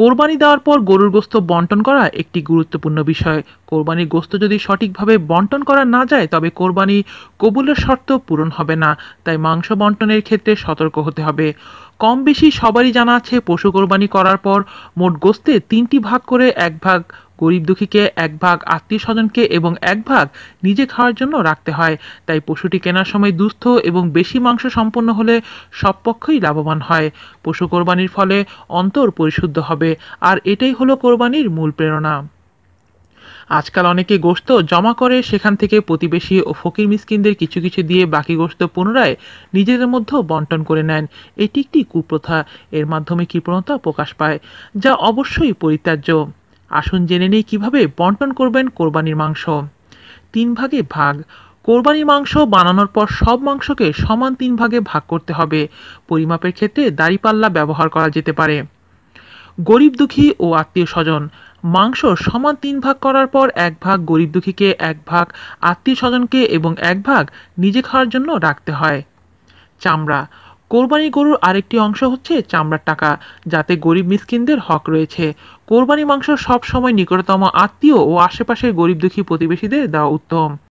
কোরবানি দেওয়ার পর গরুর গোস্ত বন্টন করা একটি গুরুত্বপূর্ণ বিষয় কোরবানির গোস্ত যদি সঠিকভাবে বন্টন করা না যায় তবে কোরবানি কবুলের শর্ত পূরণ হবে না তাই মাংস বন্টনের ক্ষেত্রে সতর্ক হতে হবে কম বেশি সবারই জানা আছে পশু কোরবানি করার পর মোট গোস্তে তিনটি ভাগ করে এক ভাগ গরিব দুঃখীকে এক ভাগ আত্মীয় স্বজনকে এবং এক ভাগ নিজে খাওয়ার জন্য রাখতে হয় তাই পশুটি কেনার সময় দুস্থ এবং বেশি মাংস সম্পন্ন হলে সব পক্ষই লাভবান হয় পশু কোরবানির ফলে অন্তর পরিশুদ্ধ হবে আর এটাই হলো কোরবানির মূল প্রেরণা আজকাল অনেকে গোস্ত জমা করে সেখান থেকে প্রতিবেশী ও ফকির মিসকিনদের কিছু কিছু দিয়ে বাকি গোস্ত পুনরায় নিজেদের মধ্যেও বন্টন করে নেন এটি একটি কুপ্রথা এর মাধ্যমে কৃপণতা প্রকাশ পায় যা অবশ্যই পরিত্যাজ্য আসুন জেনে নেই কীভাবে বন্টন করবেন কোরবানির মাংস তিন ভাগে ভাগ কোরবানির মাংস বানানোর পর সব মাংসকে সমান তিন ভাগে ভাগ করতে হবে পরিমাপের ক্ষেত্রে দাড়িপাল্লা ব্যবহার করা যেতে পারে গরিব দুঃখী ও আত্মীয় স্বজন মাংস সমান তিন ভাগ করার পর এক ভাগ গরিব দুঃখীকে এক ভাগ আত্মীয় স্বজনকে এবং এক ভাগ নিজে খাওয়ার জন্য রাখতে হয় চামড়া কোরবানি গরুর আরেকটি অংশ হচ্ছে চামড়ার টাকা যাতে গরিব মিসকিনদের হক রয়েছে কোরবানি মাংস সবসময় নিকটতম আত্মীয় ও আশেপাশের গরিব দুঃখী প্রতিবেশীদের দেওয়া উত্তম